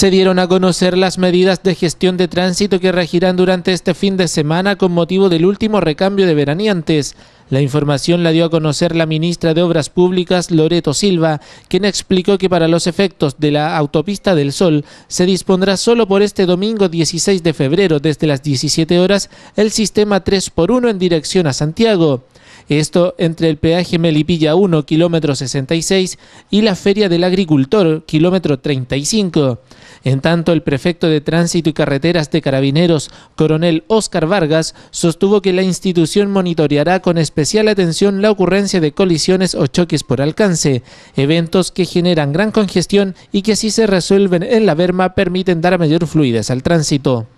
se dieron a conocer las medidas de gestión de tránsito que regirán durante este fin de semana con motivo del último recambio de veraniantes. La información la dio a conocer la ministra de Obras Públicas, Loreto Silva, quien explicó que para los efectos de la Autopista del Sol se dispondrá solo por este domingo 16 de febrero desde las 17 horas el sistema 3x1 en dirección a Santiago. Esto entre el peaje Melipilla 1, kilómetro 66, y la Feria del Agricultor, kilómetro 35. En tanto, el prefecto de Tránsito y Carreteras de Carabineros, coronel Óscar Vargas, sostuvo que la institución monitoreará con especial atención la ocurrencia de colisiones o choques por alcance, eventos que generan gran congestión y que si se resuelven en la berma permiten dar mayor fluidez al tránsito.